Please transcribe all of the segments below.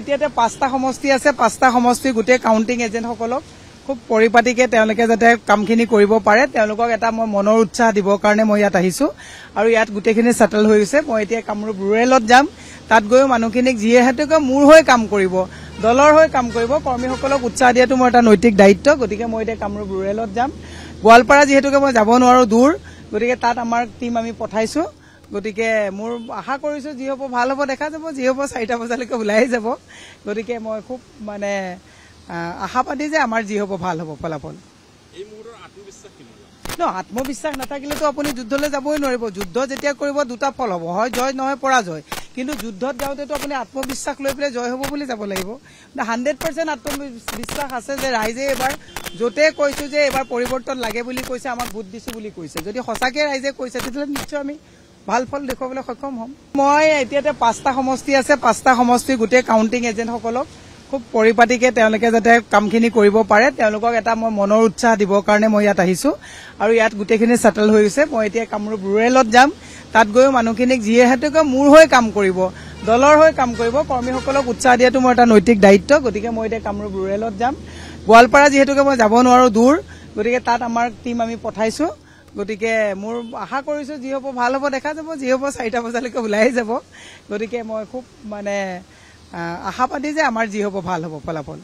এতিয়া এতিয়া পাঁচটা সমষ্টি আছে পাঁচটা সমষ্টি গোটেই কাউণ্টিং এজেণ্টসকলক খুব পৰিপাটিকে তেওঁলোকে যাতে কামখিনি কৰিব পাৰে তেওঁলোকক এটা মই মনৰ উৎসাহ দিবৰ কাৰণে মই ইয়াত আহিছোঁ আৰু ইয়াত গোটেইখিনি ছেটেল হৈ গৈছে মই এতিয়া কামৰূপ ৰুৰেলত যাম তাত গৈও মানুহখিনিক যিহেতুকে মোৰ হৈ কাম কৰিব দলৰ হৈ কাম কৰিব কৰ্মীসকলক উৎসাহ দিয়াটো মোৰ এটা নৈতিক দায়িত্ব গতিকে মই এতিয়া কামৰূপ ৰুৰেলত যাম গোৱালপাৰা যিহেতুকে মই যাব নোৱাৰো দূৰ গতিকে তাত আমাৰ টীম আমি পঠাইছো গতিকে মোৰ আশা কৰিছো যি হ'ব ভাল হ'ব দেখা যাব যি হ'ব চাৰিটা বজালৈকে ওলাই যাব গতিকে মই খুব মানে আশা পাতি যে আমাৰ যি হ'ব ভাল হ'ব ফলাফল ন আত্মবিশ্বাস নাথাকিলেতো আপুনি যুদ্ধলৈ যাবই নোৱাৰিব যুদ্ধ যেতিয়া কৰিব দুটা ফল হ'ব হয় জয় নহয় পৰাজয় কিন্তু যুদ্ধত যাওঁতেতো আপুনি আত্মবিশ্বাস লৈ পেলাই জয় হ'ব বুলি যাব লাগিব হাণ্ড্ৰেড পাৰ্চেণ্ট আত্মবিশ্বাস আছে যে ৰাইজে এইবাৰ য'তে কৈছোঁ যে এইবাৰ পৰিৱৰ্তন লাগে বুলি কৈছে আমাক ভোট দিছোঁ বুলি কৈছে যদি সঁচাকৈ ৰাইজে কৈছে তেতিয়াহ'লে নিশ্চয় আমি ভাল ফল দেখুৱাবলৈ সক্ষম হ'ম মই এতিয়া পাঁচটা সমষ্টি আছে পাঁচটা সমষ্টি গোটেই কাউণ্টিং এজেণ্টসকলক খুব পৰিপাটিকে তেওঁলোকে যাতে কামখিনি কৰিব পাৰে তেওঁলোকক এটা মই মনৰ উৎসাহ দিবৰ কাৰণে মই ইয়াত আহিছো আৰু ইয়াত গোটেইখিনি ছেটেল হৈ গৈছে মই এতিয়া কামৰূপ ৰুৰেলত যাম তাত গৈও মানুহখিনিক যিহেতুকে মোৰ হৈ কাম কৰিব দলৰ হৈ কাম কৰিব কৰ্মীসকলক উৎসাহ দিয়াটো মোৰ এটা নৈতিক দায়িত্ব গতিকে মই এতিয়া কামৰূপ ৰুৰেলত যাম গোৱালপাৰা যিহেতুকে মই যাব নোৱাৰো দূৰ গতিকে তাত আমাৰ টীম আমি পঠাইছো গতিকে মোৰ আশা কৰিছো যি হ'ব ভাল হ'ব দেখা যাব যি হ'ব চাৰিটা বজালৈকে ওলাই যাব গতিকে মই খুব মানে পাতি যে আমাৰ যি হ'ব ভাল হ'ব ফলাফল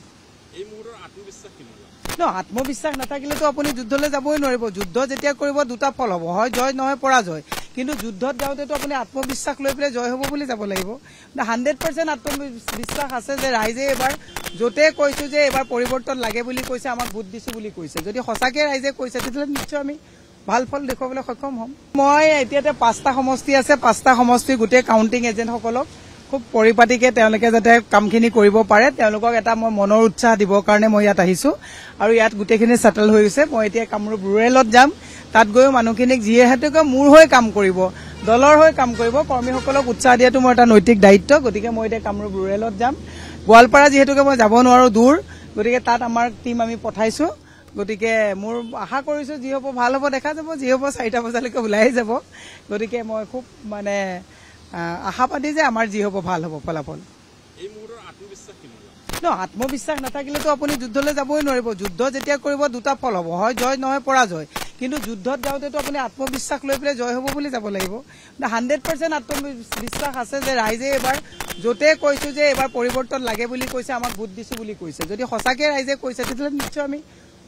ন আত্মবিশ্বাস নাথাকিলেতো আপুনি যুদ্ধলৈ যাবই নোৱাৰিব যুদ্ধ যেতিয়া কৰিব দুটা ফল হ'ব হয় জয় নহয় পৰাজয় কিন্তু যুদ্ধত যাওঁতেতো আপুনি আত্মবিশ্বাস লৈ পেলাই জয় হ'ব বুলি যাব লাগিব হাণ্ড্ৰেড পাৰ্চেণ্ট আত্মবিশ্বাস আছে যে ৰাইজে এইবাৰ য'তে কৈছো যে এইবাৰ পৰিৱৰ্তন লাগে বুলি কৈছে আমাক ভোট দিছোঁ বুলি কৈছে যদি সঁচাকৈ ৰাইজে কৈছে তেতিয়াহ'লে নিশ্চয় আমি ভাল ফল দেখুৱাবলৈ সক্ষম হ'ম মই এতিয়া পাঁচটা সমষ্টি আছে পাঁচটা সমষ্টিৰ গোটেই কাউণ্টিং এজেণ্টসকলক খুব পৰিপাটিকে তেওঁলোকে যাতে কামখিনি কৰিব পাৰে তেওঁলোকক এটা মই মনৰ উৎসাহ দিবৰ কাৰণে মই ইয়াত আহিছো আৰু ইয়াত গোটেইখিনি ছেটেল হৈ গৈছে মই এতিয়া কামৰূপ ৰুৰেলত যাম তাত গৈ মানুহখিনিক যিহেতুকে মোৰ হৈ কাম কৰিব দলৰ হৈ কাম কৰিব কৰ্মীসকলক উৎসাহ দিয়াটো মোৰ এটা নৈতিক দায়িত্ব গতিকে মই এতিয়া কামৰূপ ৰুৰেলত যাম গোৱালপাৰা যিহেতুকে মই যাব নোৱাৰো দূৰ গতিকে তাত আমাৰ টীম আমি পঠাইছো গতিকে মোৰ আশা কৰিছোঁ যি হ'ব ভাল হ'ব দেখা যাব যি হ'ব চাৰিটা বজালৈকে ওলাই যাব গতিকে মই খুব মানে আশা পাতি যে আমাৰ যি হ'ব ভাল হ'ব ফলাফল ন আত্মবিশ্বাস নাথাকিলেতো আপুনি যুদ্ধলৈ যাবই নোৱাৰিব যুদ্ধ যেতিয়া কৰিব দুটা ফল হ'ব হয় জয় নহয় পৰাজয় কিন্তু যুদ্ধত যাওঁতেতো আপুনি আত্মবিশ্বাস লৈ পেলাই জয় হ'ব বুলি যাব লাগিব হাণ্ড্ৰেড পাৰ্চেণ্ট আত্মবিশ্বাস আছে যে ৰাইজে এইবাৰ য'তে কৈছোঁ যে এইবাৰ পৰিৱৰ্তন লাগে বুলি কৈছে আমাক ভোট দিছোঁ বুলি কৈছে যদি সঁচাকৈ ৰাইজে কৈছে তেতিয়াহ'লে নিশ্চয় আমি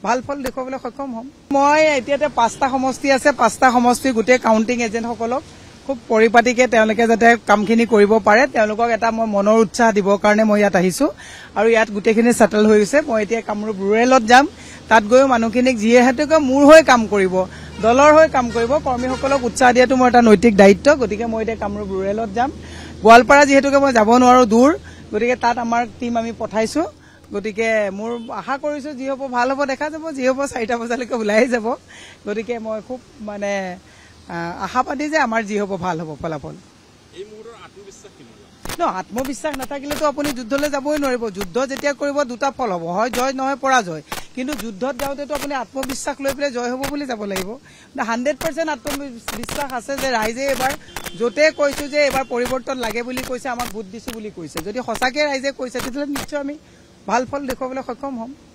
ভাল ফল দেখুৱাবলৈ সক্ষম হ'ম মই এতিয়া পাঁচটা সমষ্টি আছে পাঁচটা সমষ্টিৰ গোটেই কাউণ্টিং এজেণ্টসকলক খুব পৰিপাটিকে তেওঁলোকে যাতে কামখিনি কৰিব পাৰে তেওঁলোকক এটা মই মনৰ উৎসাহ দিবৰ কাৰণে মই ইয়াত আহিছোঁ আৰু ইয়াত গোটেইখিনি ছেটেল হৈ গৈছে মই এতিয়া কামৰূপ ৰুৰেলত যাম তাত গৈও মানুহখিনিক যিহেতুকে মোৰ হৈ কাম কৰিব দলৰ হৈ কাম কৰিব কৰ্মীসকলক উৎসাহ দিয়াটো মোৰ এটা নৈতিক দায়িত্ব গতিকে মই এতিয়া কামৰূপ ৰুৰেলত যাম গোৱালপাৰা যিহেতুকে মই যাব নোৱাৰো দূৰ গতিকে তাত আমাৰ টীম আমি পঠাইছো গতিকে মোৰ আশা কৰিছো যি হ'ব ভাল হ'ব দেখা যাব যি হ'ব চাৰিটা বজালৈকে ওলাই যাব গতিকে মই খুব মানে আশা পাতি যে আমাৰ যি হ'ব ভাল হ'ব ফলাফল ন আত্মবিশ্বাস নাথাকিলেতো আপুনি যুদ্ধলৈ যাবই নোৱাৰিব যুদ্ধ যেতিয়া কৰিব দুটা ফল হ'ব হয় জয় নহয় পৰাজয় কিন্তু যুদ্ধত যাওঁতেতো আপুনি আত্মবিশ্বাস লৈ পেলাই জয় হ'ব বুলি যাব লাগিব হাণ্ড্ৰেড পাৰ্চেণ্ট আত্মবিশ্বাস আছে যে ৰাইজে এইবাৰ য'তে কৈছোঁ যে এইবাৰ পৰিৱৰ্তন লাগে বুলি কৈছে আমাক ভোট দিছোঁ বুলি কৈছে যদি সঁচাকৈ ৰাইজে কৈছে তেতিয়াহ'লে নিশ্চয় আমি ভাল ফল দেখুৱাবলৈ সক্ষম হ'ম